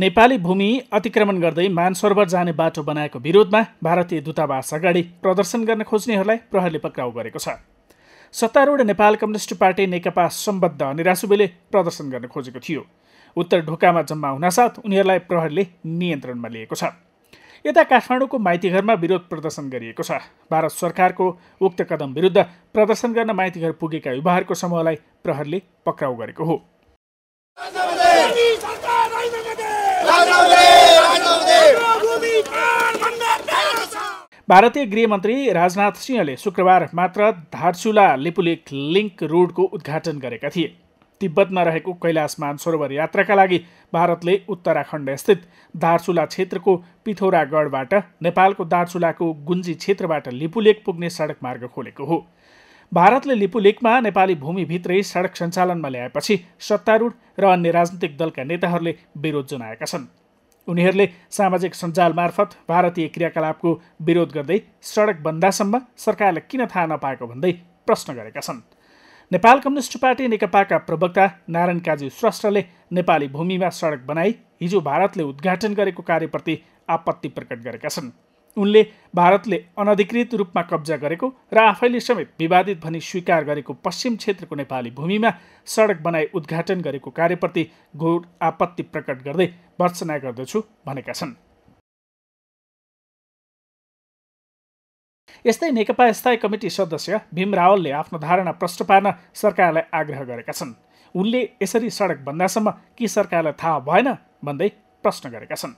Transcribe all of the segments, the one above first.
नेपाली भूमि अतिक्रमण गर्दै मानसरोवर जाने बाटो बनाएको विरोधमा भारतीय दूतावास अगाडि प्रदर्शन गर्न खोज्नेहरूलाई प्रहरले पक्राउ गरेको छ सत्तारूढ नेपाल कम्युनिस्ट पार्टी नेकपा सम्बद्ध निरासुबेले प्रदर्शन गर्न खोजेको थियो उत्तर ढोकामा जम्मा हुनासाथ उनीहरूलाई प्रहरले नियन्त्रणमा लिएको छ यता काठमाडौँको माइतीघरमा विरोध प्रदर्शन गरिएको छ भारत सरकारको उक्त कदम विरुद्ध प्रदर्शन गर्न माइतीघर पुगेका युवाहरूको समूहलाई प्रहरले पक्राउ गरेको हो भारतीय गृहमन्त्री राजनाथ सिंहले शुक्रबार मात्र धारचुला लिपुलेक लिङ्क रोडको उद्घाटन गरेका थिए तिब्बतमा रहेको कैलाश मानसरोवर यात्राका लागि भारतले उत्तराखण्डस्थित दार्चुला क्षेत्रको पिथौरागढबाट नेपालको दार्चुलाको गुन्जी क्षेत्रबाट लिपुलेक पुग्ने सडक मार्ग खोलेको हो भारतले लिपुलेकमा नेपाली भूमिभित्रै सडक सञ्चालनमा ल्याएपछि सत्तारूढ र अन्य राजनीतिक दलका नेताहरूले विरोध जनाएका छन् उनीहरूले सामाजिक सञ्जाल मार्फत भारतीय क्रियाकलापको विरोध गर्दै सडक बन्दासम्म सरकारले किन थाहा नपाएको भन्दै प्रश्न गरेका छन् नेपाल कम्युनिस्ट पार्टी नेकपाका प्रवक्ता नारायण काजी श्रष्टले नेपाली भूमिमा सडक बनाई हिजो भारतले उद्घाटन गरेको कार्यप्रति आपत्ति प्रकट गरेका छन् उनले भारतले अनधिकृत रूपमा कब्जा गरेको र आफैले समेत विवादित भनी स्वीकार गरेको पश्चिम क्षेत्रको नेपाली भूमिमा सडक बनाई उद्घाटन गरेको कार्यप्रति घोर आपत्ति प्रकट गर्दै भर्सना गर्दछु भनेका छन् यस्तै नेकपा स्थायी कमिटी सदस्य भीम रावलले आफ्नो धारणा प्रष्ट पार्न सरकारलाई आग्रह गरेका छन् उनले यसरी सडक बन्दासम्म के सरकारलाई थाहा भएन भन्दै प्रश्न गरेका छन्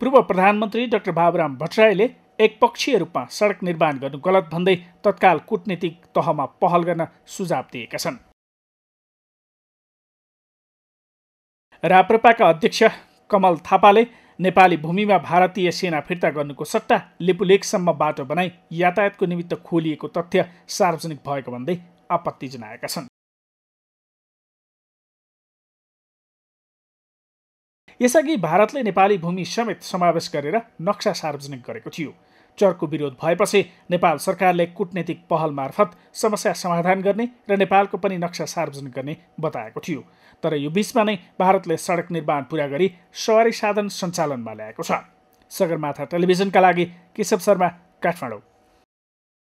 पूर्व प्रधानमन्त्री डाक्टर बाबुराम भट्टराईले एकपक्षीय रूपमा सडक निर्माण गर्नु गलत भन्दै तत्काल कुटनीतिक तहमा पहल गर्न सुझाव दिएका छन् राप्रपाका अध्यक्ष कमल थापाले नेपाली भूमिमा भारतीय सेना फिर्ता गर्नुको सट्टा लिपुलेकसम्म बाटो बनाई यातायातको निमित्त खोलिएको तथ्य सार्वजनिक भएको भन्दै आपत्ति जनाएका छन् यसअघि भारतले नेपाली भूमि समेत समावेश गरेर नक्सा सार्वजनिक गरेको थियो चर्को विरोध भएपछि नेपाल सरकारले कुटनीतिक पहल मार्फत समस्या समाधान गर्ने र नेपालको पनि नक्सा सार्वजनिक गर्ने बताएको थियो तर यो बिचमा नै भारतले सडक निर्माण पुरा गरी सवारी साधन सञ्चालनमा ल्याएको छ सगरमाथा टेलिभिजनका लागि केशव शर्मा काठमाडौँ